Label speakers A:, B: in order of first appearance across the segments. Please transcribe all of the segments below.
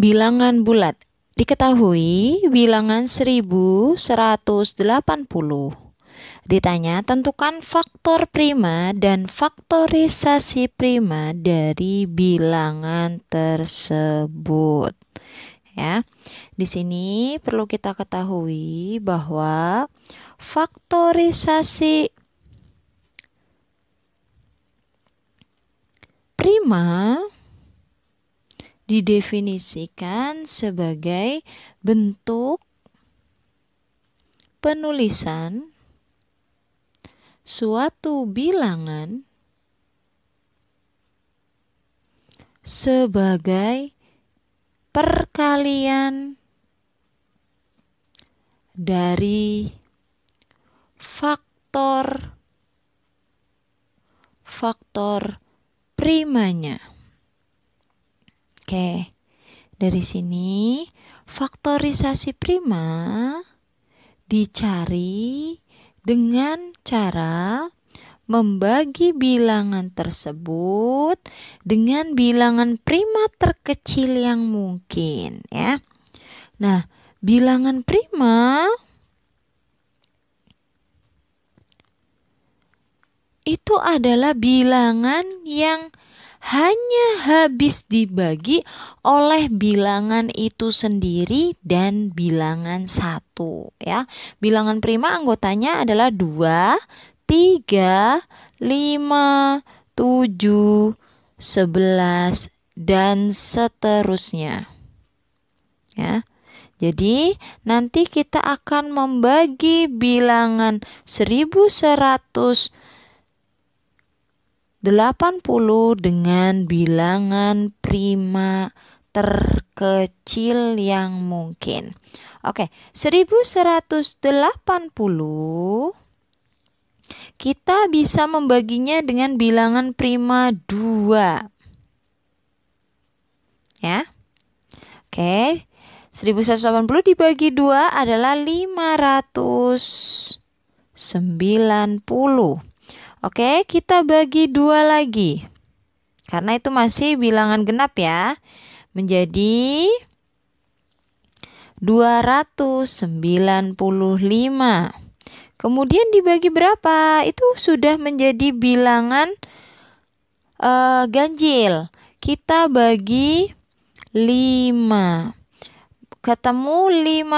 A: Bilangan bulat. Diketahui bilangan 1180. Ditanya tentukan faktor prima dan faktorisasi prima dari bilangan tersebut. Ya. Di sini perlu kita ketahui bahwa faktorisasi prima didefinisikan sebagai bentuk penulisan suatu bilangan sebagai perkalian dari faktor faktor primanya. Oke, dari sini faktorisasi prima dicari dengan cara membagi bilangan tersebut dengan bilangan prima terkecil yang mungkin ya. Nah, bilangan prima itu adalah bilangan yang hanya habis dibagi oleh bilangan itu sendiri dan bilangan satu ya. Bilangan prima anggotanya adalah dua tiga lima tujuh sebelas dan seterusnya. Ya. Jadi, nanti kita akan membagi bilangan 1100 80 dengan bilangan prima terkecil yang mungkin. Oke, 1180 kita bisa membaginya dengan bilangan prima 2. Ya. Oke. 1180 dibagi 2 adalah 590. Oke, kita bagi dua lagi. Karena itu masih bilangan genap ya. Menjadi 295. Kemudian dibagi berapa? Itu sudah menjadi bilangan uh, ganjil. Kita bagi 5. Ketemu 500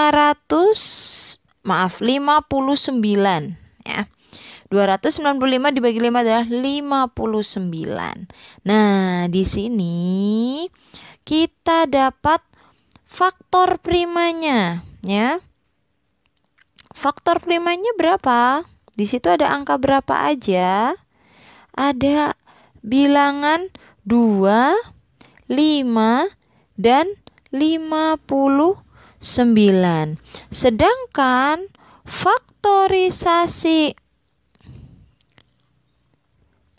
A: maaf 59 ya. 295 dibagi 5 adalah 59. Nah, di sini kita dapat faktor primanya, ya. Faktor primanya berapa? Di situ ada angka berapa aja? Ada bilangan 2, 5, dan 59. Sedangkan faktorisasi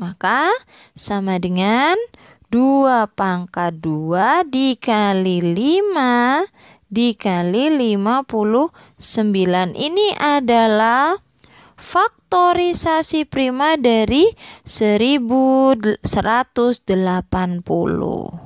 A: Maka sama dengan 2 pangkat 2 dikali 5 dikali 59 ini adalah faktorisasi prima dari 1180.